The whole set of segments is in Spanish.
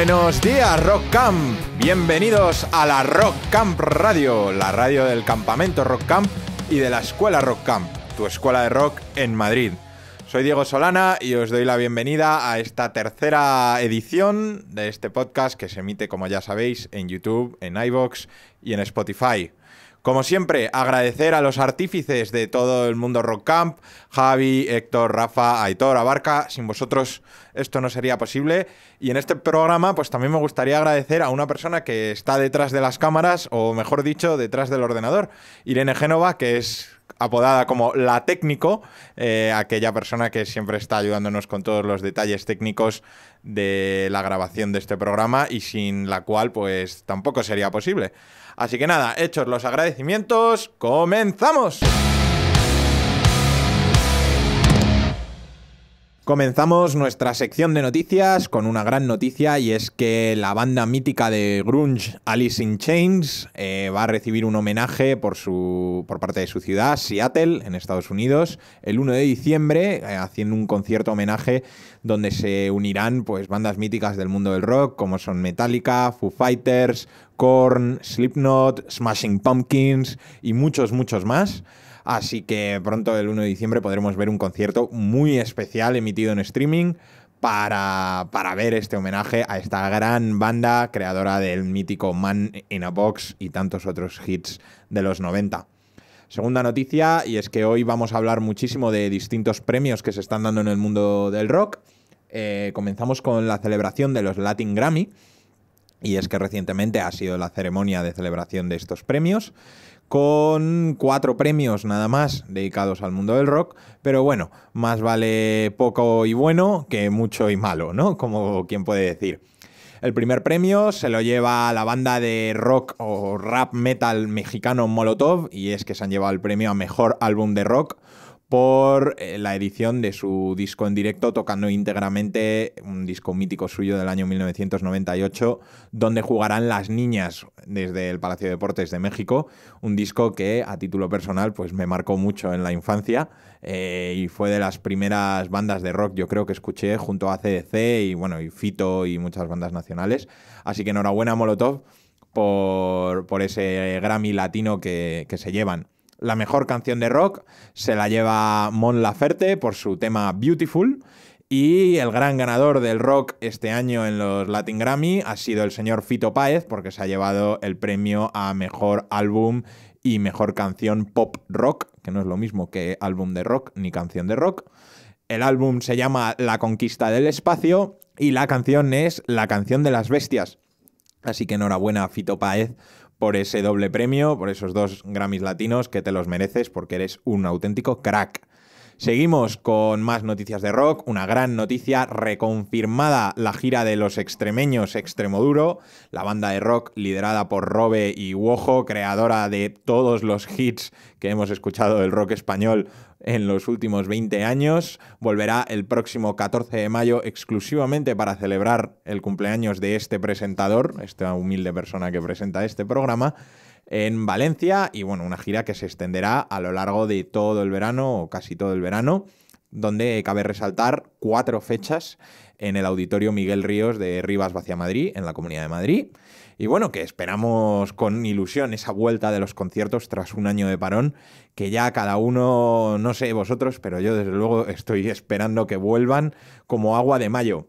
Buenos días, Rock Camp. Bienvenidos a la Rock Camp Radio, la radio del campamento Rock Camp y de la escuela Rock Camp, tu escuela de rock en Madrid. Soy Diego Solana y os doy la bienvenida a esta tercera edición de este podcast que se emite, como ya sabéis, en YouTube, en iVoox y en Spotify. Como siempre, agradecer a los artífices de todo el mundo Rock Camp, Javi, Héctor, Rafa, Aitor, Abarca. Sin vosotros esto no sería posible. Y en este programa, pues también me gustaría agradecer a una persona que está detrás de las cámaras, o mejor dicho, detrás del ordenador, Irene Génova, que es apodada como la técnico, eh, aquella persona que siempre está ayudándonos con todos los detalles técnicos de la grabación de este programa y sin la cual pues tampoco sería posible. Así que nada, hechos los agradecimientos, comenzamos. Comenzamos nuestra sección de noticias con una gran noticia y es que la banda mítica de grunge Alice in Chains eh, va a recibir un homenaje por, por parte de su ciudad, Seattle, en Estados Unidos, el 1 de diciembre, eh, haciendo un concierto homenaje donde se unirán pues, bandas míticas del mundo del rock como son Metallica, Foo Fighters, Korn, Slipknot, Smashing Pumpkins y muchos, muchos más. Así que pronto, el 1 de diciembre, podremos ver un concierto muy especial emitido en streaming. Para, ver este homenaje a esta gran banda creadora del mítico Man in a Box y tantos otros hits de los 90. Segunda noticia, y es que hoy vamos a hablar muchísimo de distintos premios que se están dando en el mundo del rock. Eh, comenzamos con la celebración de los Latin Grammy, y es que recientemente ha sido la ceremonia de celebración de estos premios con cuatro premios nada más dedicados al mundo del rock, pero bueno, más vale poco y bueno que mucho y malo, ¿no? Como quien puede decir. El primer premio se lo lleva la banda de rock o rap metal mexicano Molotov, y es que se han llevado el premio a Mejor Álbum de Rock por eh, la edición de su disco en directo, tocando íntegramente un disco mítico suyo del año 1998, donde jugarán las niñas desde el Palacio de Deportes de México, un disco que a título personal pues me marcó mucho en la infancia eh, y fue de las primeras bandas de rock yo creo que escuché junto a CDC y bueno, y Fito y muchas bandas nacionales. Así que enhorabuena Molotov por, ese Grammy latino que, que se llevan. La mejor canción de rock se la lleva Mon Laferte por su tema Beautiful. Y el gran ganador del rock este año en los Latin Grammy ha sido el señor Fito Páez, porque se ha llevado el premio a mejor álbum y mejor canción pop rock, que no es lo mismo que álbum de rock ni canción de rock. El álbum se llama La Conquista del Espacio y la canción es La Canción de las Bestias. Así que enhorabuena Fito Páez por ese doble premio, por esos dos Grammys latinos que te los mereces porque eres un auténtico crack. Seguimos con más noticias de rock, una gran noticia, reconfirmada la gira de los extremeños Extremoduro, la banda de rock liderada por Robe y Wojo, creadora de todos los hits que hemos escuchado del rock español en los últimos 20 años. Volverá el próximo 14 de mayo exclusivamente para celebrar el cumpleaños de este presentador, esta humilde persona que presenta este programa, en Valencia. Y bueno, una gira que se extenderá a lo largo de todo el verano o casi todo el verano, donde cabe resaltar cuatro fechas en el auditorio Miguel Ríos de Rivas Vacia Madrid, en la Comunidad de Madrid. Y bueno, que esperamos con ilusión esa vuelta de los conciertos tras un año de parón, que ya cada uno, no sé vosotros, pero yo desde luego estoy esperando que vuelvan como agua de mayo.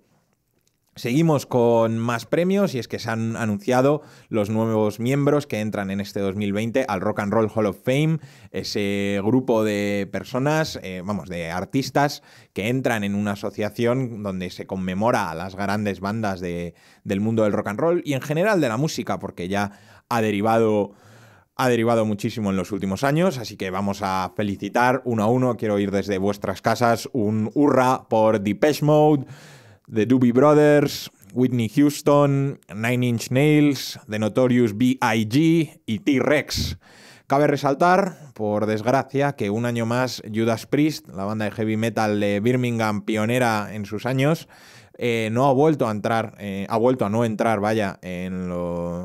Seguimos con más premios y es que se han anunciado los nuevos miembros que entran en este 2020 al Rock and Roll Hall of Fame, ese grupo de personas, eh, vamos, de artistas que entran en una asociación donde se conmemora a las grandes bandas del mundo del rock and roll y en general de la música, porque ya ha derivado ha derivado muchísimo en los últimos años, así que vamos a felicitar uno a uno. Quiero ir desde vuestras casas un hurra por Depeche Mode, The Doobie Brothers, Whitney Houston, Nine Inch Nails, The Notorious B.I.G. y T-Rex. Cabe resaltar, por desgracia, que un año más Judas Priest, la banda de heavy metal de Birmingham pionera en sus años, eh, no ha vuelto a entrar, eh, ha vuelto a no entrar, vaya, en,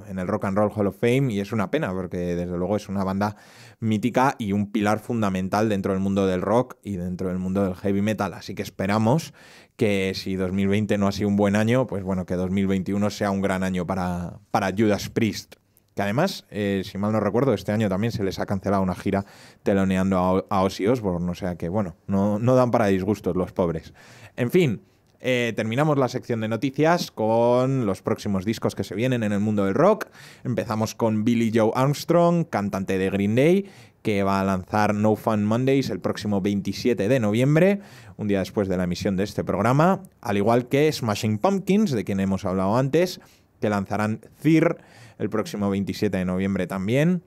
en, el Rock and Roll Hall of Fame y es una pena porque desde luego es una banda mítica y un pilar fundamental dentro del mundo del rock y dentro del mundo del heavy metal. Así que esperamos que si 2020 no ha sido un buen año, pues bueno, que 2021 sea un gran año para, para Judas Priest. Que además, eh, si mal no recuerdo, este año también se les ha cancelado una gira teloneando a, a Ozzy Osbourne. O sea que, bueno, no, dan para disgustos los pobres. En fin, eh, terminamos la sección de noticias con los próximos discos que se vienen en el mundo del rock. Empezamos con Billy Joe Armstrong, cantante de Green Day, que va a lanzar No Fun Mondays el próximo 27 de noviembre, un día después de la emisión de este programa, al igual que Smashing Pumpkins, de quien hemos hablado antes, que lanzarán CIR el próximo 27 de noviembre también.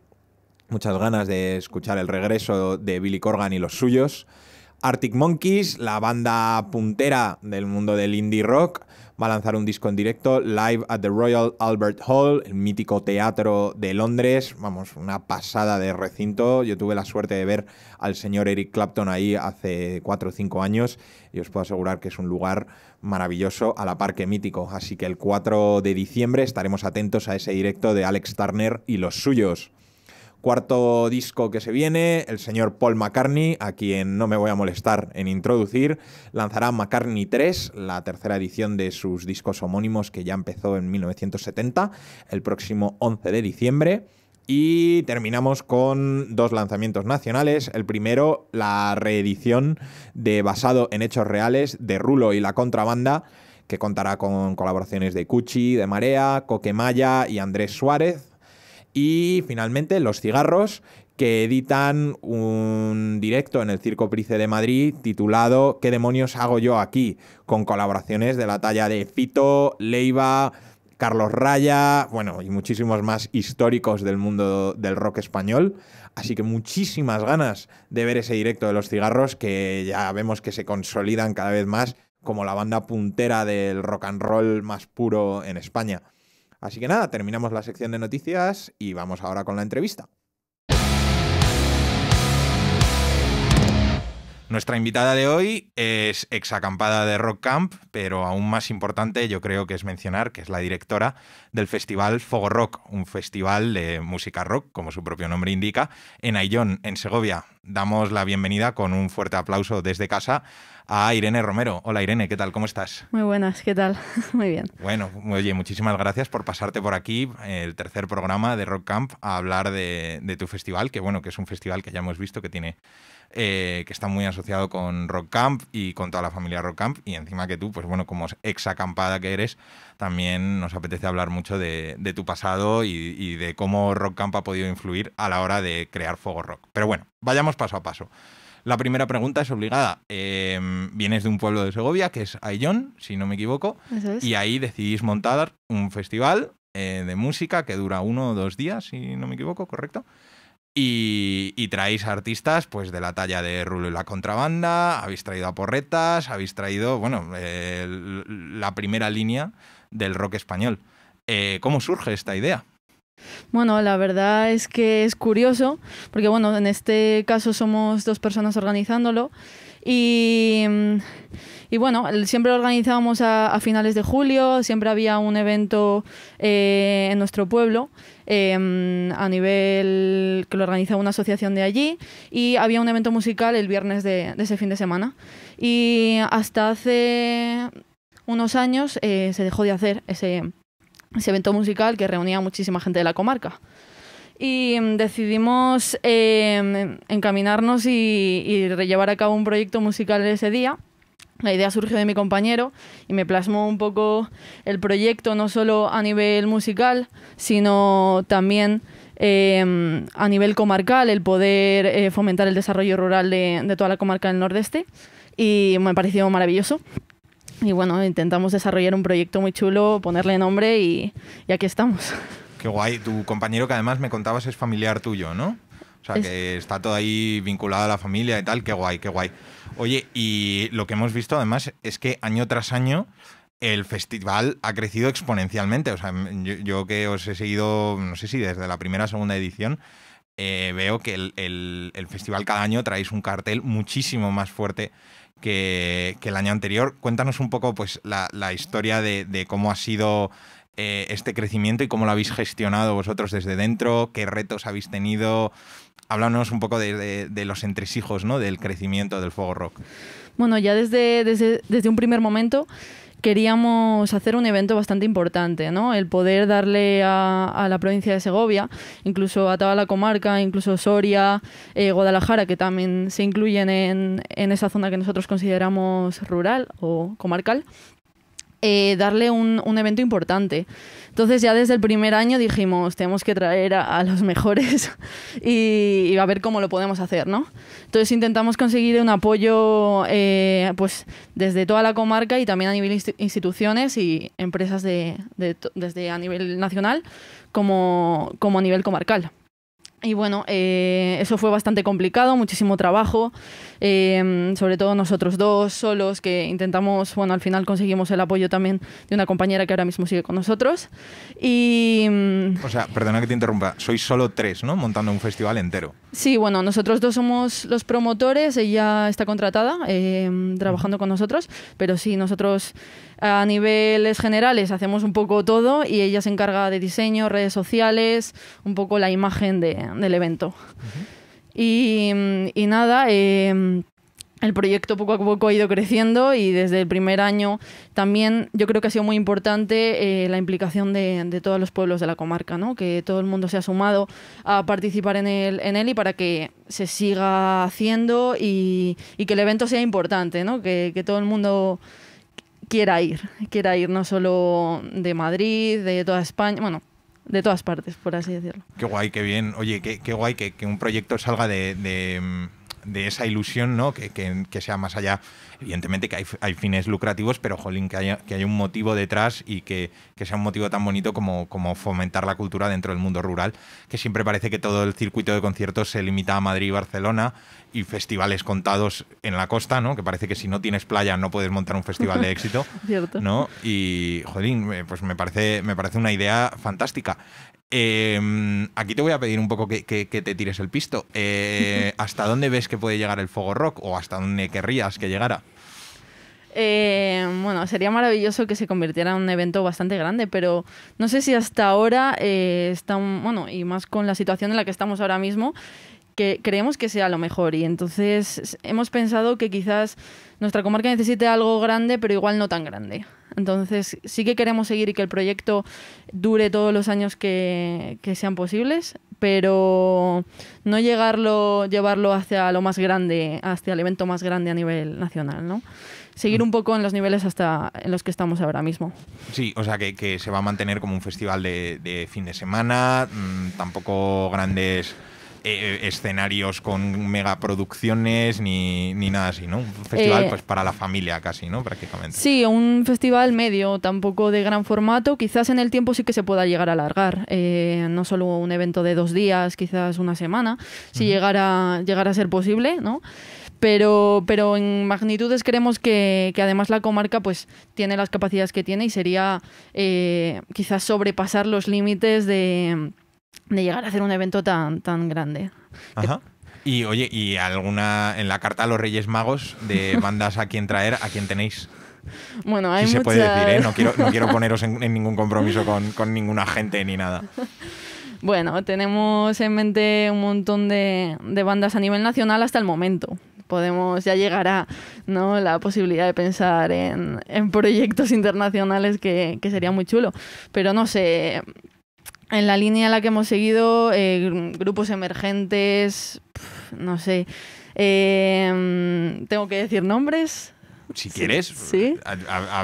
Muchas ganas de escuchar el regreso de Billy Corgan y los suyos. Arctic Monkeys, la banda puntera del mundo del indie rock, va a lanzar un disco en directo, Live at the Royal Albert Hall, el mítico teatro de Londres. Vamos, una pasada de recinto. Yo tuve la suerte de ver al señor Eric Clapton ahí hace cuatro o cinco años y os puedo asegurar que es un lugar maravilloso a la par que mítico. Así que el 4 de diciembre estaremos atentos a ese directo de Alex Turner y los suyos. Cuarto disco que se viene, el señor Paul McCartney, a quien no me voy a molestar en introducir, lanzará McCartney 3, la tercera edición de sus discos homónimos que ya empezó en 1970, el próximo 11 de diciembre. Y terminamos con dos lanzamientos nacionales. El primero, la reedición de Basado en Hechos Reales de Rulo y la Contrabanda, que contará con colaboraciones de Cuchi, de Marea, Coquemaya y Andrés Suárez y finalmente Los Cigarros, que editan un directo en el Circo Price de Madrid titulado ¿Qué demonios hago yo aquí? Con colaboraciones de la talla de Fito, Leiva, Carlos Raya, bueno, y muchísimos más históricos del mundo del rock español. Así que muchísimas ganas de ver ese directo de los cigarros que ya vemos que se consolidan cada vez más como la banda puntera del rock and roll más puro en España. Así que nada, terminamos la sección de noticias y vamos ahora con la entrevista. Nuestra invitada de hoy es exacampada de Rock Camp, pero aún más importante yo creo que es mencionar que es la directora del festival Fogo Rock, un festival de música rock, como su propio nombre indica, en Aillón, en Segovia. Damos la bienvenida con un fuerte aplauso desde casa a Irene Romero. Hola Irene, ¿qué tal? ¿Cómo estás? Muy buenas, ¿qué tal? Muy bien. Bueno, oye, muchísimas gracias por pasarte por aquí, el tercer programa de Rock Camp, a hablar de, tu festival, que bueno, que es un festival que ya hemos visto que tiene eh, que está muy asociado con Rock Camp y con toda la familia Rock Camp. Y encima que tú, pues bueno, como ex acampada que eres, también nos apetece hablar mucho de, tu pasado y, y, de cómo Rock Camp ha podido influir a la hora de crear Fuego Rock. Pero bueno, vayamos paso a paso. La primera pregunta es obligada. Em, vienes de un pueblo de Segovia, que es Aillón, si no me equivoco, y ahí decidís montar un festival eh, de música que dura uno o dos días, si no me equivoco, ¿correcto? Y, traéis artistas pues de la talla de Rulo y la Contrabanda, habéis traído a Porretas, habéis traído, bueno, eh, la primera línea del rock español. Eh, ¿Cómo surge esta idea? Bueno, la verdad es que es curioso, porque bueno, en este caso somos dos personas organizándolo y, bueno, siempre lo organizábamos a, finales de julio, siempre había un evento eh, en nuestro pueblo em, a nivel que lo organizaba una asociación de allí y había un evento musical el viernes de, ese fin de semana. Y hasta hace unos años eh, se dejó de hacer ese, ese evento musical que reunía muchísima gente de la comarca. Y mm, decidimos em, encaminarnos y, y llevar a cabo un proyecto musical ese día. La idea surgió de mi compañero y me plasmó un poco el proyecto, no solo a nivel musical, sino también em, a nivel comarcal, el poder eh, fomentar el desarrollo rural de, de toda la comarca del Nordeste. Y me pareció maravilloso. Y bueno, intentamos desarrollar un proyecto muy chulo, ponerle nombre y, aquí estamos. Qué guay. Tu compañero que además me contabas es familiar tuyo, ¿no? O sea, que está todo ahí vinculado a la familia y tal. Qué guay, qué guay. Oye, y lo que hemos visto además es que año tras año el festival ha crecido exponencialmente. O sea, yo, que os he seguido, no sé si desde la primera o segunda edición, eh, veo que el, el, festival cada año traéis un cartel muchísimo más fuerte que, el año anterior. Cuéntanos un poco pues, la, historia de, cómo ha sido eh, este crecimiento y cómo lo habéis gestionado vosotros desde dentro, qué retos habéis tenido. Háblanos un poco de, los entresijos, Del crecimiento del Fuego Rock. Bueno, ya desde, desde, desde un primer momento queríamos hacer un evento bastante importante, ¿no? El poder darle a, la provincia de Segovia, incluso a toda la comarca, incluso Soria, eh, Guadalajara, que también se incluyen en, esa zona que nosotros consideramos rural o comarcal, eh, darle un, evento importante. Entonces ya desde el primer año dijimos, tenemos que traer a, los mejores y, a ver cómo lo podemos hacer, ¿no? Entonces intentamos conseguir un apoyo eh, pues desde toda la comarca y también a nivel instituciones y empresas desde a nivel nacional como a nivel comarcal. Y bueno, eh, eso fue bastante complicado, muchísimo trabajo, em, sobre todo nosotros dos solos, que intentamos, bueno, al final conseguimos el apoyo también de una compañera que ahora mismo sigue con nosotros. Y, em, o sea, perdona que te interrumpa, sois solo tres, ¿no? Montando un festival entero. Sí, bueno, nosotros dos somos los promotores, ella está contratada em, trabajando con nosotros, pero sí, nosotros a niveles generales hacemos un poco todo y ella se encarga de diseño, redes sociales, un poco la imagen del evento. y, nada, eh, el proyecto poco a poco ha ido creciendo y desde el primer año también yo creo que ha sido muy importante eh, la implicación de, todos los pueblos de la comarca, ¿no? que todo el mundo se ha sumado a participar en, en él y para que se siga haciendo y, que el evento sea importante, ¿no? que, que todo el mundo quiera ir, quiera ir no solo de Madrid, de toda España, bueno, de todas partes, por así decirlo. Qué guay, qué bien. Oye, qué, guay que, un proyecto salga de, esa ilusión, ¿no? que, sea más allá Evidentemente que hay, fines lucrativos, pero jolín, que haya, que un motivo detrás y que, sea un motivo tan bonito como, como fomentar la cultura dentro del mundo rural, que siempre parece que todo el circuito de conciertos se limita a Madrid y Barcelona y festivales contados en la costa, ¿no? Que parece que si no tienes playa no puedes montar un festival de éxito, Y, jolín, eh, pues me parece, me parece una idea fantástica. Em, aquí te voy a pedir un poco que, te tires el pisto. Eh, ¿Hasta dónde ves que puede llegar el Fogo Rock o hasta dónde querrías que llegara? Eh, bueno, sería maravilloso que se convirtiera en un evento bastante grande, pero no sé si hasta ahora eh, está, bueno, y más con la situación en la que estamos ahora mismo, que creemos que sea lo mejor. Y entonces hemos pensado que quizás nuestra comarca necesite algo grande, pero igual no tan grande. Entonces sí que queremos seguir y que el proyecto dure todos los años que, sean posibles, pero no llegarlo, llevarlo hacia lo más grande, hacia el evento más grande a nivel nacional, ¿no? seguir mm. un poco en los niveles hasta en los que estamos ahora mismo. Sí, o sea que, se va a mantener como un festival de, fin de semana, mm, tampoco grandes eh, eh, escenarios con megaproducciones ni, ni nada así, ¿no? Un festival eh, pues para la familia casi, ¿no? Prácticamente. Sí, un festival medio, tampoco de gran formato. Quizás en el tiempo sí que se pueda llegar a alargar. no solo un evento de dos días, quizás una semana, si llegara, a ser posible, ¿no? pero, pero en magnitudes creemos que, además la comarca pues tiene las capacidades que tiene y sería quizás sobrepasar los límites de de llegar a hacer un evento tan, tan grande. Ajá. Y oye, ¿y alguna en la carta a los Reyes Magos de bandas a quien traer, a quien tenéis? Bueno, hay sí se puede decir, ¿eh? no, quiero, poneros en, ningún compromiso con, ninguna gente ni nada. Bueno, tenemos en mente un montón de, bandas a nivel nacional hasta el momento. Podemos, ya llegará ¿no? la posibilidad de pensar en, proyectos internacionales que, que sería muy chulo. Pero no sé, en la línea a la que hemos seguido, eh, grupos emergentes, no sé. Em, ¿Tengo que decir nombres? Si quieres,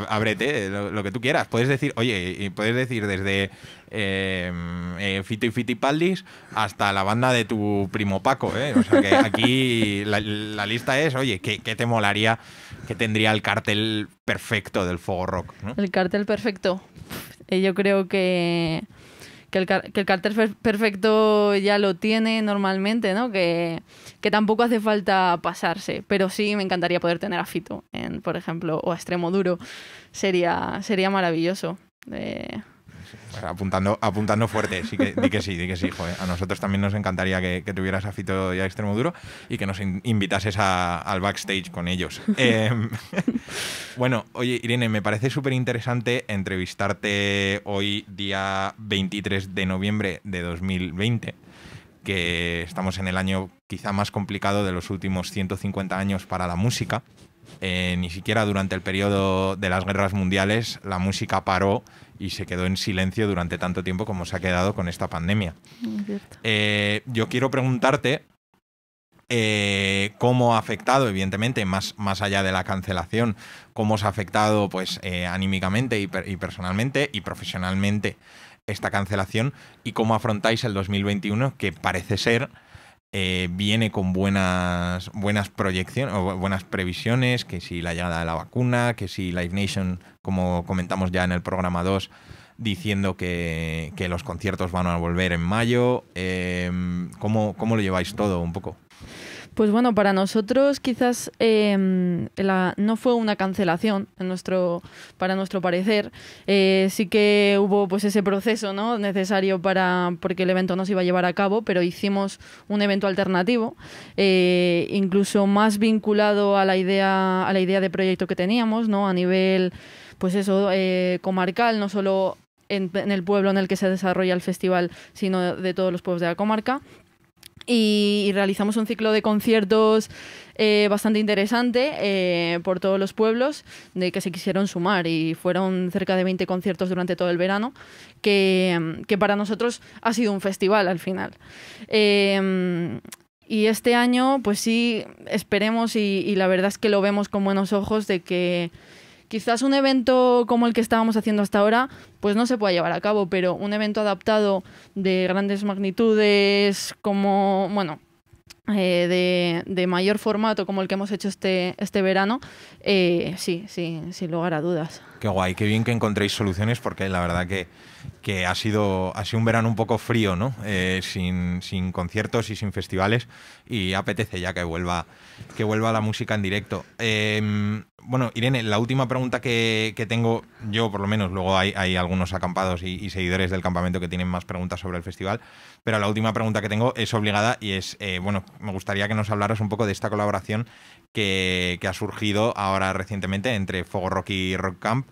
ábrete eh, lo, que tú quieras. Puedes decir, oye, puedes decir desde em, eh, Fito y Paldis hasta la banda de tu primo Paco. Eh. O sea que aquí la, lista es, oye, ¿qué, te molaría? que tendría el cartel perfecto del Fogo Rock? El cartel perfecto. Yo creo que que el, que cartel perfecto ya lo tiene normalmente, ¿no? Que, tampoco hace falta pasarse. Pero sí me encantaría poder tener a Fito, en, por ejemplo, o a Extremo Duro. Sería, sería maravilloso. Eh, pues apuntando, apuntando fuerte, sí que, di que sí, di que sí, A nosotros también nos encantaría que, tuvieras a Fito y a Extremo Duro y que nos invitases al backstage con ellos. Em, bueno, oye, Irene, me parece súper interesante entrevistarte hoy, día 23 de noviembre de 2020 que estamos en el año quizá más complicado de los últimos 150 años para la música. Eh, ni siquiera durante el periodo de las guerras mundiales la música paró y se quedó en silencio durante tanto tiempo como se ha quedado con esta pandemia. Mm, eh, yo quiero preguntarte eh, cómo ha afectado, evidentemente, más, más allá de la cancelación, cómo os ha afectado pues, eh, anímicamente y, y personalmente y profesionalmente esta cancelación y cómo afrontáis el 2021 que parece ser eh, viene con buenas, buenas proyecciones o buenas previsiones, que si la llegada de la vacuna, que si Live Nation, como comentamos ya en el programa 2, diciendo que, que los conciertos van a volver en mayo. Eh, ¿Cómo lo lleváis todo un poco? Pues bueno, para nosotros quizás em, no fue una cancelación en nuestro, para nuestro parecer. Eh, sí que hubo pues ese proceso necesario para porque el evento no se iba a llevar a cabo, pero hicimos un evento alternativo, eh, incluso más vinculado a la idea a la idea de proyecto que teníamos, ¿no? A nivel pues eso eh, comarcal, no solo en, en el pueblo en el que se desarrolla el festival, sino de todos los pueblos de la comarca y, realizamos un ciclo de conciertos eh, bastante interesante eh, por todos los pueblos de que se quisieron sumar y fueron cerca de 20 conciertos durante todo el verano, que, para nosotros ha sido un festival al final. Em, y este año, pues sí, esperemos y, la verdad es que lo vemos con buenos ojos de que Quizás un evento como el que estábamos haciendo hasta ahora, pues no se pueda llevar a cabo, pero un evento adaptado de grandes magnitudes, como, bueno, eh, de, mayor formato como el que hemos hecho este, este verano, eh, sí, sí, sin lugar a dudas. Qué guay, qué bien que encontréis soluciones porque la verdad que, ha, sido, ha un verano un poco frío, ¿no? Eh, sin, conciertos y sin festivales y apetece ya que vuelva, que vuelva la música en directo. Em, bueno, Irene, la última pregunta que, tengo yo, por lo menos, luego hay, hay algunos acampados y, seguidores del campamento que tienen más preguntas sobre el festival, pero la última pregunta que tengo es obligada y es, eh, bueno, me gustaría que nos hablaras un poco de esta colaboración que, que ha surgido ahora recientemente entre Fogo Rock y Rock Camp.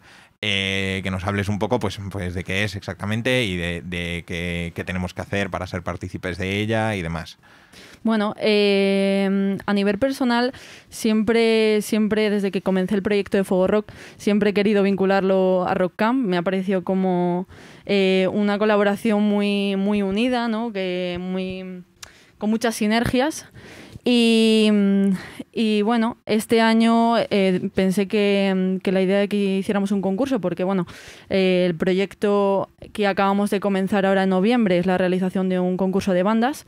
Eh, que nos hables un poco pues, pues de qué es exactamente y de, de qué, qué, tenemos que hacer para ser partícipes de ella y demás. Bueno, em, a nivel personal, siempre, siempre desde que comencé el proyecto de Fuego Rock, siempre he querido vincularlo a Rock Camp. Me ha parecido como eh, una colaboración muy, muy unida, ¿no? Que muy, con muchas sinergias. Mm, y, bueno, este año eh, pensé mm, que, la idea de que hiciéramos un concurso, porque bueno, eh, el proyecto que acabamos de comenzar ahora en noviembre es la realización de un concurso de bandas.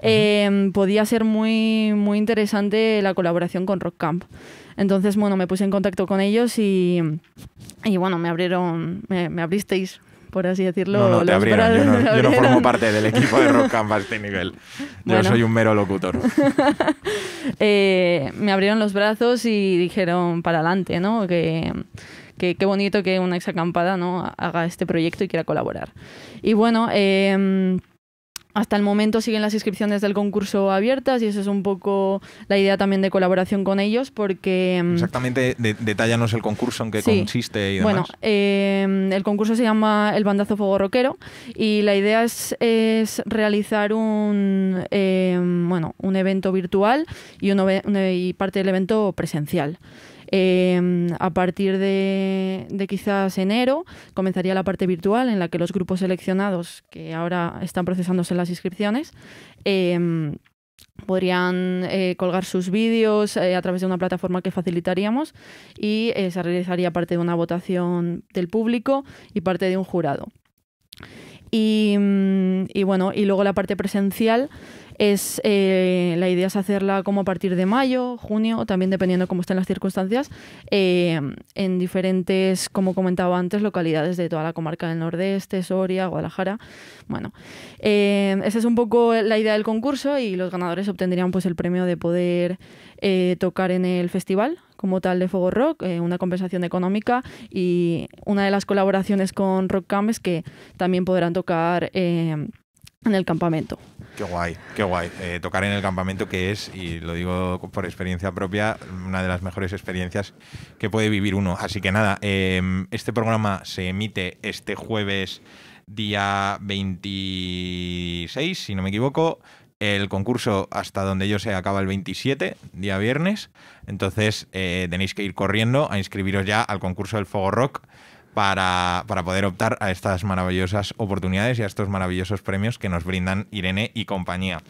Em, podía ser muy, muy interesante la colaboración con Rock Camp. Entonces, bueno, me puse en contacto con ellos y, bueno, me abrieron, me abristeis por así decirlo. No, no, te abrieron. Yo no, formo parte del equipo de Rock a este nivel. Yo soy un mero locutor. Eh, me abrieron los brazos y dijeron para adelante, ¿no? Que qué bonito que una exacampada ¿no? haga este proyecto y quiera colaborar. Y bueno, eh, hasta el momento siguen las inscripciones del concurso abiertas y eso es un poco la idea también de colaboración con ellos porque... Mm, Exactamente, de, el concurso, en qué consiste y Bueno, eh, el concurso se llama El Bandazo Fuego Roquero y la idea es, realizar un, eh, bueno, un evento virtual y, y parte del evento presencial. Em, a partir de, quizás enero comenzaría la parte virtual en la que los grupos seleccionados, que ahora están procesándose las inscripciones, em, podrían eh, colgar sus vídeos eh, a través de una plataforma que facilitaríamos y eh, se realizaría parte de una votación del público y parte de un jurado. y mm, bueno, y luego la parte presencial es, eh, la idea es hacerla como a partir de mayo, junio, también dependiendo cómo estén las circunstancias, eh, en diferentes, como comentaba antes, localidades de toda la comarca del Nordeste, Soria, Guadalajara. Bueno, eh, esa es un poco la idea del concurso y los ganadores obtendrían pues el premio de poder tocar en el festival como tal de Fuego Rock, una compensación económica y una de las colaboraciones con Rock es que también podrán tocar en el campamento. Qué guay, qué guay. Eh, tocar en el campamento que es, y lo digo por experiencia propia, una de las mejores experiencias que puede vivir uno. Así que nada, em, este programa se emite este jueves día 26, si no me equivoco. El concurso, hasta donde yo sé, acaba el 27, día viernes. Entonces eh, tenéis que ir corriendo a inscribiros ya al concurso del Fuego Rock para, poder optar a estas maravillosas oportunidades y a estos maravillosos premios que nos brindan Irene y compañía.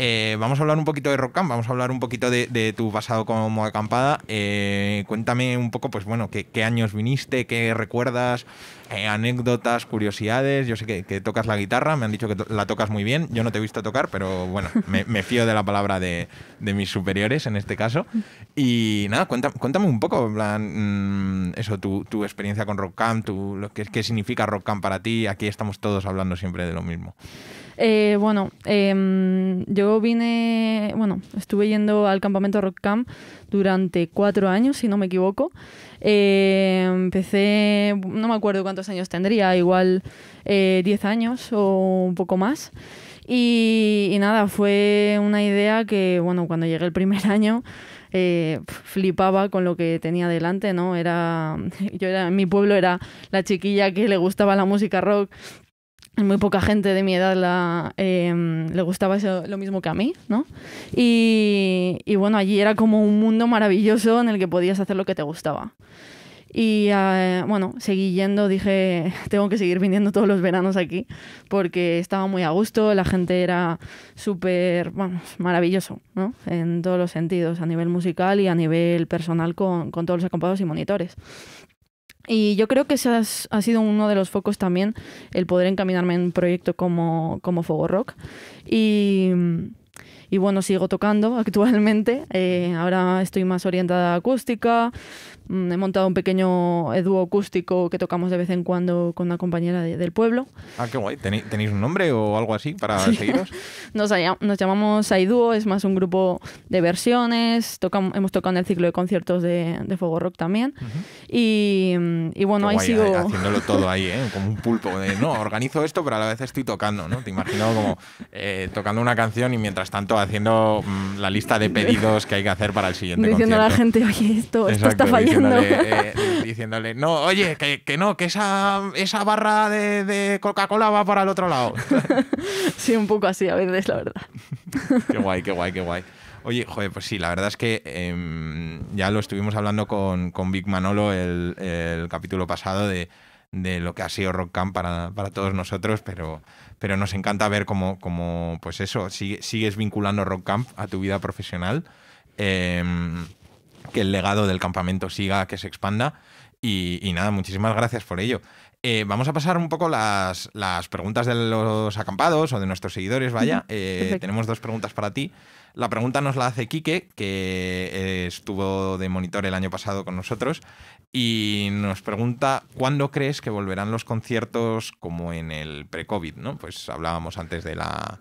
Eh, vamos a hablar un poquito de Rockcamp, vamos a hablar un poquito de, tu pasado como acampada. Eh, cuéntame un poco, pues bueno, qué, años viniste, qué recuerdas, eh, anécdotas, curiosidades. Yo sé que, tocas la guitarra, me han dicho que la tocas muy bien. Yo no te he visto tocar, pero bueno, me, fío de la palabra de, mis superiores en este caso. Mm. Y nada, cuéntame, un poco, mm, eso, tu, experiencia con Rock Camp, lo que, qué significa Rock para ti. Aquí estamos todos hablando siempre de lo mismo. Eh, bueno, em, yo vine, bueno, estuve yendo al campamento Rock Camp durante cuatro años, si no me equivoco. Eh, empecé, no me acuerdo cuántos años tendría, igual eh, diez años o un poco más. Y, nada, fue una idea que, bueno, cuando llegué el primer año, flipaba con lo que tenía delante, ¿no? Era, yo era, en mi pueblo era la chiquilla que le gustaba la música rock, muy poca gente de mi edad eh, le gustaba eso, lo mismo que a mí, ¿no? Y, bueno, allí era como un mundo maravilloso en el que podías hacer lo que te gustaba. Y eh, bueno, seguí yendo, dije, tengo que seguir viniendo todos los veranos aquí, porque estaba muy a gusto, la gente era súper, bueno, maravilloso, ¿no? En todos los sentidos, a nivel musical y a nivel personal con, con todos los acompañados y monitores. Y yo creo que ese ha sido uno de los focos también, el poder encaminarme en un proyecto como, como Fogo Rock. Y, bueno, sigo tocando actualmente. Eh, ahora estoy más orientada a acústica, Mm, he montado un pequeño eh, dúo acústico que tocamos de vez en cuando con una compañera del pueblo. Ah, qué guay. ¿Tenéis un nombre o algo así para seguirnos. seguiros? nos, llamamos Aidúo, es más un grupo de versiones. hemos tocado en el ciclo de conciertos de, de Rock también. y, bueno, ahí sigo. Haciéndolo todo ahí, ¿eh? como un pulpo. De, no, organizo esto, pero a la vez estoy tocando, ¿no? Te imagino como eh, tocando una canción y mientras tanto haciendo mm, la lista de pedidos que hay que hacer para el siguiente Diciendo a la gente, oye, esto, esto está fallando. Eh, diciéndole, no, oye, que, no, que esa, esa barra de, Coca-Cola va para el otro lado. sí, un poco así a veces, la verdad. qué guay, qué guay, qué guay. Oye, joder, pues sí, la verdad es que em, ya lo estuvimos hablando con, con Vic Manolo el, capítulo pasado de, lo que ha sido Rock Camp para, todos nosotros, pero, pero nos encanta ver cómo, pues eso, sigues vinculando Rock Camp a tu vida profesional. Em, que el legado del campamento siga, que se expanda. Y, nada, muchísimas gracias por ello. Eh, vamos a pasar un poco las, preguntas de los acampados o de nuestros seguidores, vaya. Eh, tenemos dos preguntas para ti. La pregunta nos la hace Quique, que estuvo de monitor el año pasado con nosotros, y nos pregunta cuándo crees que volverán los conciertos como en el pre-COVID, ¿no? Pues hablábamos antes de la,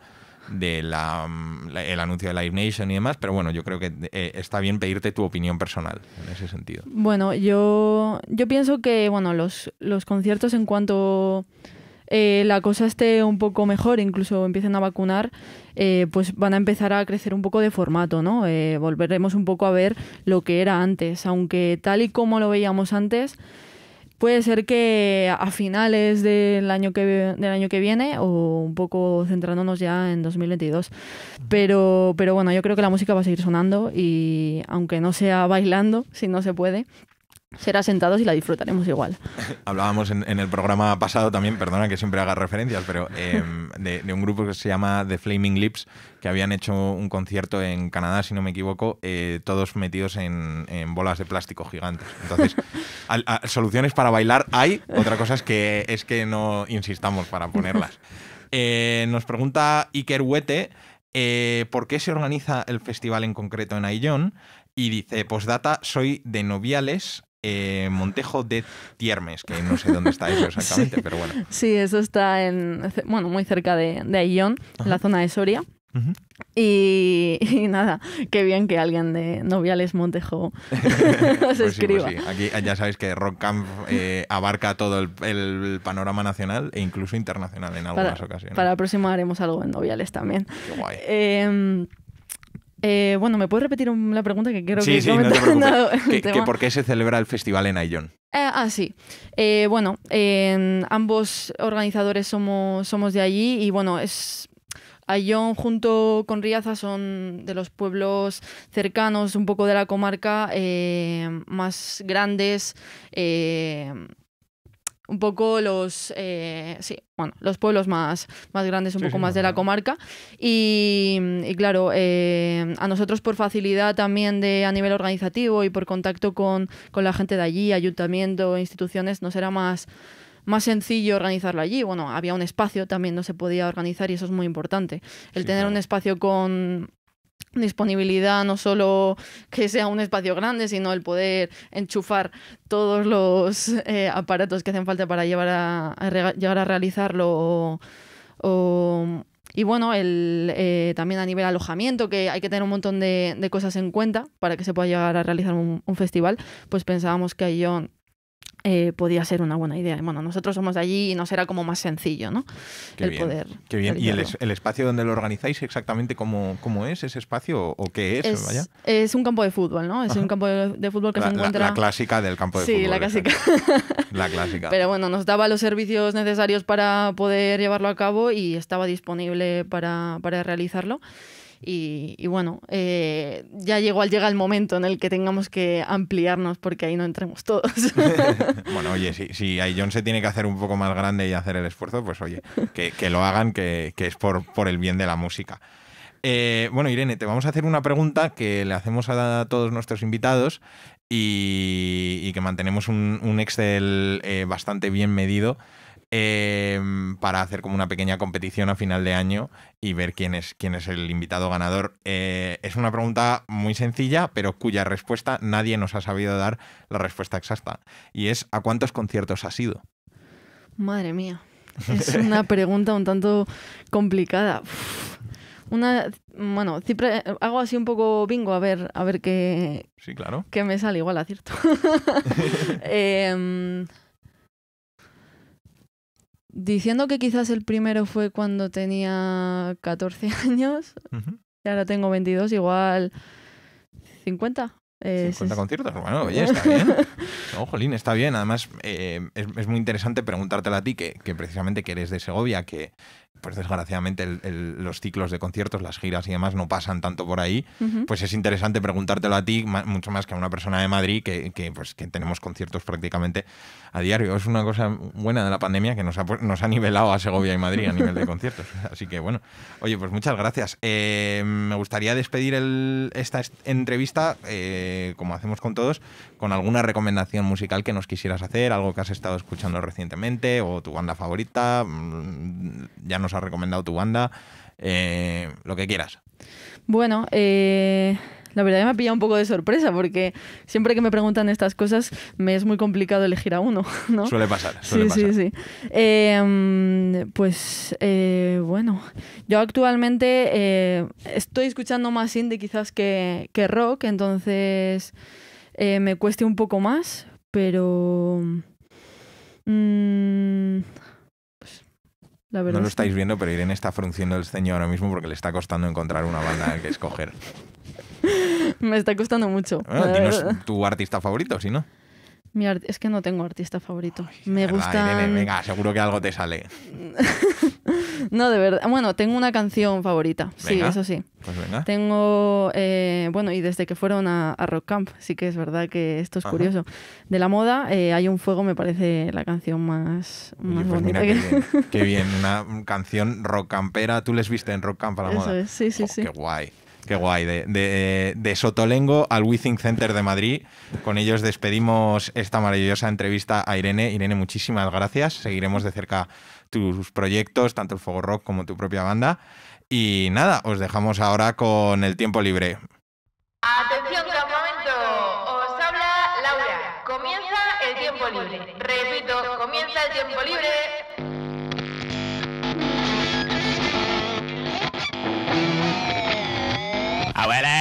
de mm, la, el anuncio de Live Nation y demás, pero bueno, yo creo que eh, está bien pedirte tu opinión personal en ese sentido. Bueno, yo, yo pienso que bueno, los, los conciertos en cuanto eh, la cosa esté un poco mejor, incluso empiecen a vacunar, eh, pues van a empezar a crecer un poco de formato, ¿no? volveremos un poco a ver lo que era antes, aunque tal y como lo veíamos antes, Puede ser que a finales del año que, del año que viene o un poco centrándonos ya en 2022. Pero, pero bueno, yo creo que la música va a seguir sonando y aunque no sea bailando, si no se puede, será sentados y la disfrutaremos igual. Hablábamos en, el programa pasado también, perdona que siempre haga referencias, pero em, de, un grupo que se llama The Flaming Lips, que habían hecho un concierto en Canadá, si no me equivoco, eh, todos metidos en, bolas de plástico gigantes. Entonces, soluciones para bailar hay, otra cosa es que, es que no insistamos para ponerlas. Eh, nos pregunta Iker Huete eh, por qué se organiza el festival en concreto en Aillón. Y dice, postdata, soy de Noviales, eh, Montejo de Tiermes, que no sé dónde está eso exactamente, pero bueno. Sí, eso está en, bueno, muy cerca de, de en la zona de Soria. y, nada, qué bien que alguien de Noviales Montejo nos pues pues escriba. Sí, Aquí ya sabéis que Rock Camp eh, abarca todo el, panorama nacional e incluso internacional en algunas ocasiones. Para el próximo haremos algo en Noviales también. Qué guay. Em, eh, bueno, ¿me puedes repetir la pregunta que creo sí, que... no por qué se celebra el festival en Ayllón? Eh, ah, sí. Eh, bueno, ambos organizadores somos, somos de allí y bueno, es... Ayllón junto con Riaza son de los pueblos cercanos, un poco de la comarca, más grandes un poco los, eh, sí, bueno, los pueblos más, más grandes, un poco más de la comarca. Y, claro, eh, a nosotros por facilidad también de, a nivel organizativo y por contacto con, la gente de allí, ayuntamiento, instituciones, nos era más más sencillo organizarlo allí. Bueno, había un espacio, también no se podía organizar y eso es muy importante. El tener un espacio con disponibilidad, no solo que sea un espacio grande, sino el poder enchufar todos los eh, aparatos que hacen falta para llevar a, llegar a realizarlo. y bueno, el, eh, también a nivel alojamiento, que hay que tener un montón de, cosas en cuenta para que se pueda llegar a realizar un, festival, pues pensábamos que Ion eh, podía ser una buena idea. Bueno, nosotros somos de allí y nos era como más sencillo, ¿no? el poder. bien. ¿Y el, espacio donde lo organizáis exactamente cómo, cómo es ese espacio o, qué es? Es, un campo de fútbol, ¿no? Es un campo de, fútbol que la, se encuentra. La, clásica del campo de fútbol. Sí, la clásica. la clásica. Pero bueno, nos daba los servicios necesarios para poder llevarlo a cabo y estaba disponible para, para realizarlo. Y, bueno, eh, ya llegó, llega el momento en el que tengamos que ampliarnos porque ahí no entremos todos. bueno, oye, si, si John se tiene que hacer un poco más grande y hacer el esfuerzo, pues oye, que, lo hagan, que, es por, el bien de la música. Eh, bueno, Irene, te vamos a hacer una pregunta que le hacemos a, todos nuestros invitados y, que mantenemos un, Excel eh, bastante bien medido Em, para hacer como una pequeña competición a final de año y ver quién es, quién es el invitado ganador. Eh, es una pregunta muy sencilla, pero cuya respuesta nadie nos ha sabido dar la respuesta exacta. Y es ¿a cuántos conciertos has ido? Madre mía. Es una pregunta un tanto complicada. Una, bueno, eh, hago así un poco bingo a ver, a ver qué, sí, claro. que me sale igual acierto. eh, Diciendo que quizás el primero fue cuando tenía 14 años, y ahora tengo 22, igual 50. 50 eh, conciertos, bueno, oye, está bien. está bien. Además, eh, es, muy interesante preguntártela a ti, que, que, precisamente que eres de Segovia, que pues desgraciadamente los ciclos de conciertos, las giras y demás no pasan tanto por ahí, pues es interesante preguntártelo a ti, mucho más que a una persona de Madrid que, pues, tenemos conciertos prácticamente a diario. Es una cosa buena de la pandemia que nos ha, nos ha nivelado a Segovia y Madrid a nivel de conciertos. Así que bueno, oye, pues muchas gracias. Eh, me gustaría despedir esta entrevista, eh, como hacemos con todos, con alguna recomendación musical que nos quisieras hacer, algo que has estado escuchando recientemente o tu banda favorita. Mm, ya no ha recomendado tu banda, eh, lo que quieras. Bueno, eh, la verdad me ha pillado un poco de sorpresa porque siempre que me preguntan estas cosas me es muy complicado elegir a uno, ¿no? Suele pasar, pasar. Sí, sí, em, pues eh, bueno, yo actualmente estoy escuchando más indie quizás que, rock, entonces me cueste un poco más, pero... Mm, no lo estáis viendo, pero Irene está frunciendo el ceño ahora mismo porque le está costando encontrar una banda que escoger. Me está costando mucho. Bueno, tu artista favorito, si no. es que no tengo artista favorito. me gusta. Venga, seguro que algo te sale. No, de verdad. Bueno, tengo una canción favorita. sí, eso sí. Pues venga. Tengo, eh, bueno, y desde que fueron a, Rock Camp, sí que es verdad que esto es curioso. De la moda, eh, Hay un fuego me parece la canción más, pues bonita que... Qué, bien, una canción rock campera. Tú les viste en Rock Camp a la sí, sí, sí. Qué guay. Qué guay, de, de, Sotolengo al We Center de Madrid. Con ellos despedimos esta maravillosa entrevista a Irene. Irene, muchísimas gracias. Seguiremos de cerca tus proyectos, tanto el Fuego Rock como tu propia banda. Y nada, os dejamos ahora con el tiempo libre.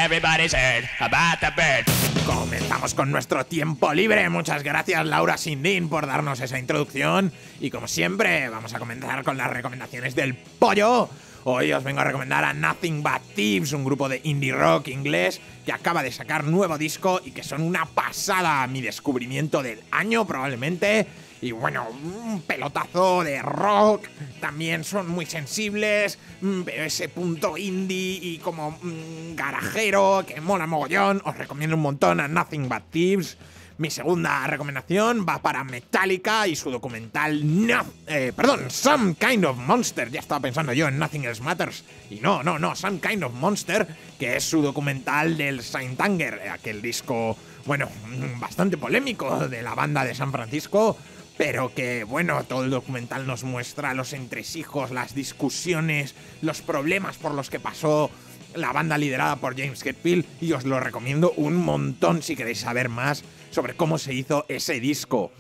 everybody's heard about the bird. Comenzamos con nuestro tiempo libre. Muchas gracias Laura Sindin por darnos esa introducción. Y como siempre, vamos a comenzar con las recomendaciones del pollo. Hoy os vengo a recomendar a Nothing But Thieves, un grupo de indie rock inglés que acaba de sacar nuevo disco y que son una pasada. Mi descubrimiento del año probablemente y bueno, un pelotazo de rock, también son muy sensibles, mm, ese punto indie y como mm, garajero que mola mogollón, os recomiendo un montón a Nothing But Thieves. Mi segunda recomendación va para Metallica y su documental No, eh, perdón, Some Kind of Monster. Ya estaba pensando yo en Nothing Else Matters. Y no, no, no, Some Kind of Monster, que es su documental del Saint Anger, aquel disco, bueno, mm, bastante polémico de la banda de San Francisco, pero que bueno, todo el documental nos muestra los entresijos, las discusiones, los problemas por los que pasó la banda liderada por James Hetfield y os lo recomiendo un montón si queréis saber más sobre cómo se hizo ese disco.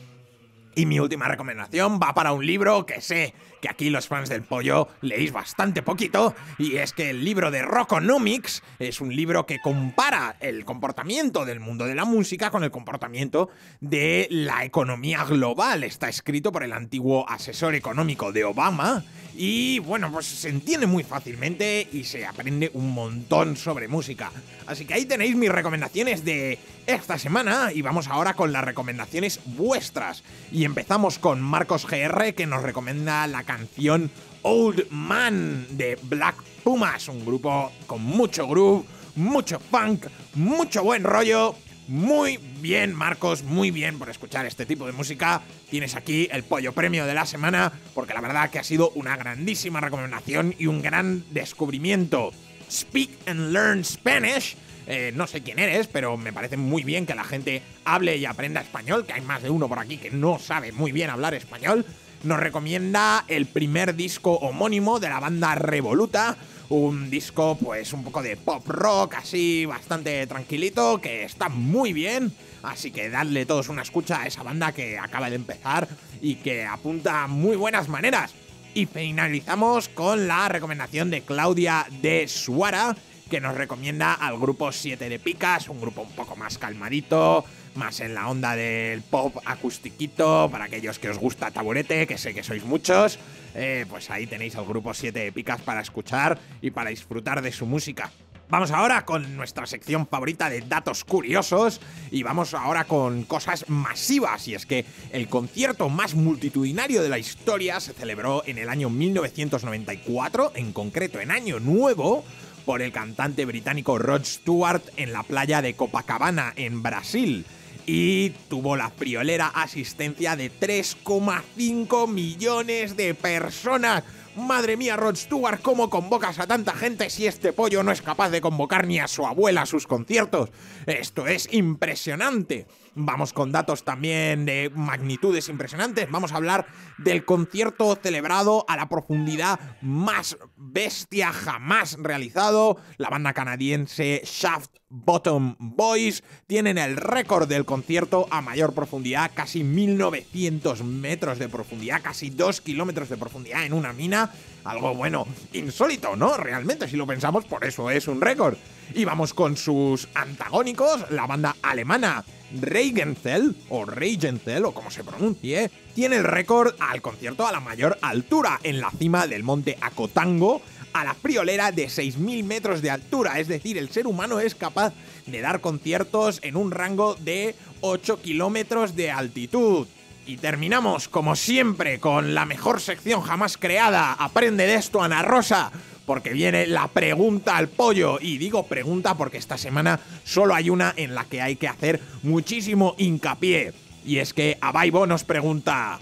Y mi última recomendación va para un libro que sé que aquí los fans del pollo leéis bastante poquito, y es que el libro de Rockonomics es un libro que compara el comportamiento del mundo de la música con el comportamiento de la economía global. Está escrito por el antiguo asesor económico de Obama y bueno, pues se entiende muy fácilmente y se aprende un montón sobre música. Así que ahí tenéis mis recomendaciones de esta semana y vamos ahora con las recomendaciones vuestras. Y empezamos con Marcos GR que nos recomienda la canción Old Man de Black Pumas, un grupo con mucho groove, mucho funk, mucho buen rollo, muy bien, Marcos, muy bien por escuchar este tipo de música. Tienes aquí el pollo premio de la semana, porque la verdad que ha sido una grandísima recomendación y un gran descubrimiento. Speak and Learn Spanish. Eh, no sé quién eres, pero me parece muy bien que la gente hable y aprenda español, que hay más de uno por aquí que no sabe muy bien hablar español nos recomienda el primer disco homónimo de la banda Revoluta, un disco pues un poco de pop rock así bastante tranquilito que está muy bien así que dadle todos una escucha a esa banda que acaba de empezar y que apunta a muy buenas maneras y finalizamos con la recomendación de Claudia de Suara que nos recomienda al grupo 7 de Picas, un grupo un poco más calmadito, más en la onda del pop acustiquito, para aquellos que os gusta taburete, que sé que sois muchos, eh, pues ahí tenéis al grupo 7 de Picas para escuchar y para disfrutar de su música. Vamos ahora con nuestra sección favorita de datos curiosos y vamos ahora con cosas masivas. Y es que el concierto más multitudinario de la historia se celebró en el año 1994, en concreto en Año Nuevo, por el cantante británico Rod Stewart en la playa de Copacabana, en Brasil y tuvo la friolera asistencia de 3,5 millones de personas. Madre mía, Rod Stewart, ¿cómo convocas a tanta gente si este pollo no es capaz de convocar ni a su abuela a sus conciertos? Esto es impresionante. Vamos con datos también de magnitudes impresionantes. Vamos a hablar del concierto celebrado a la profundidad más bestia jamás realizado. La banda canadiense Shaft Bottom Boys tienen el récord del concierto a mayor profundidad, casi 1900 metros de profundidad, casi 2 kilómetros de profundidad en una mina. Algo bueno, insólito, ¿no? Realmente, si lo pensamos, por eso es un récord. Y vamos con sus antagónicos, la banda alemana Reigenzell, o Reigenzell, o como se pronuncie, tiene el récord al concierto a la mayor altura, en la cima del monte Acotango, a la friolera de 6.000 metros de altura, es decir, el ser humano es capaz de dar conciertos en un rango de 8 kilómetros de altitud. Y terminamos, como siempre, con la mejor sección jamás creada. Aprende de esto, Ana Rosa, porque viene la pregunta al pollo. Y digo pregunta porque esta semana solo hay una en la que hay que hacer muchísimo hincapié. Y es que Abaibo nos pregunta...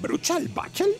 ¿Bruchal Bachel?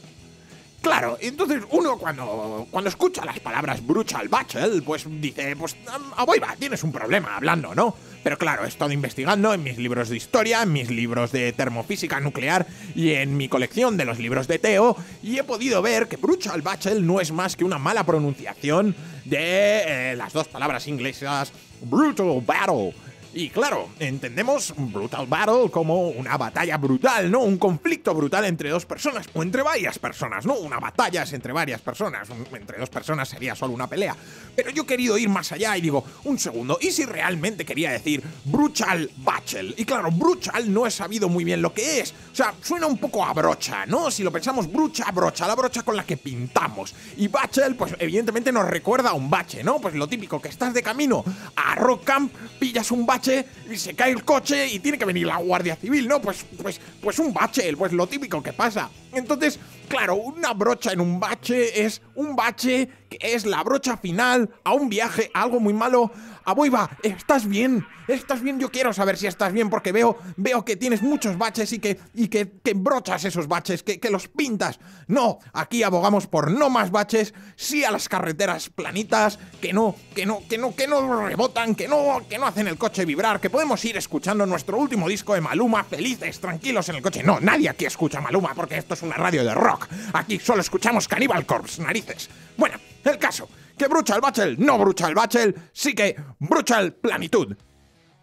Claro, entonces uno cuando, cuando escucha las palabras Brutal Battle, pues dice, pues a ah, va, tienes un problema hablando, ¿no? Pero claro, he estado investigando en mis libros de historia, en mis libros de termofísica nuclear y en mi colección de los libros de Teo, y he podido ver que Brutal Bachel no es más que una mala pronunciación de eh, las dos palabras inglesas Brutal Battle. Y claro, entendemos Brutal Battle como una batalla brutal, ¿no? Un conflicto brutal entre dos personas o entre varias personas, ¿no? Una batalla es entre varias personas, entre dos personas sería solo una pelea. Pero yo he querido ir más allá y digo, un segundo, ¿y si realmente quería decir Brutal bachel Y claro, Brutal no he sabido muy bien lo que es. O sea, suena un poco a brocha, ¿no? Si lo pensamos, brucha, brocha, la brocha con la que pintamos. Y bachel pues evidentemente nos recuerda a un bache, ¿no? Pues lo típico, que estás de camino a Rock Camp, pillas un bache y se cae el coche y tiene que venir la Guardia Civil, ¿no? Pues, pues, pues un bache, pues lo típico que pasa. Entonces, Claro, una brocha en un bache es un bache que es la brocha final a un viaje, a algo muy malo. Aboiva, ¿estás bien? ¿Estás bien? Yo quiero saber si estás bien porque veo, veo que tienes muchos baches y que, y que, brochas esos baches, que, los pintas. No, aquí abogamos por no más baches, sí a las carreteras planitas, que no, que no, que no, que no rebotan, que no, que no hacen el coche vibrar, que podemos ir escuchando nuestro último disco de Maluma felices, tranquilos en el coche. No, nadie aquí escucha Maluma porque esto es una radio de rock. Aquí solo escuchamos Cannibal Corp's narices. Bueno, el caso, que brucha el Bachel no brucha el Bachel, sí que brucha el Planitud.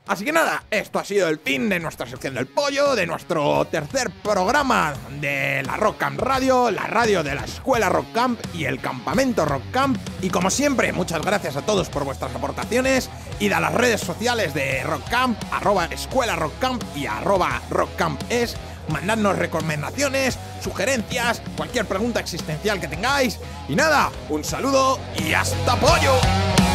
Así que nada, esto ha sido el fin de nuestra sección del pollo, de nuestro tercer programa de la Rock Camp Radio, la radio de la escuela Rock Camp y el campamento Rock Camp. Y como siempre, muchas gracias a todos por vuestras aportaciones. y a las redes sociales de Rock Camp, arroba escuela Rock Camp y arroba Rock Camp es mandadnos recomendaciones, sugerencias, cualquier pregunta existencial que tengáis. Y nada, un saludo y hasta pollo.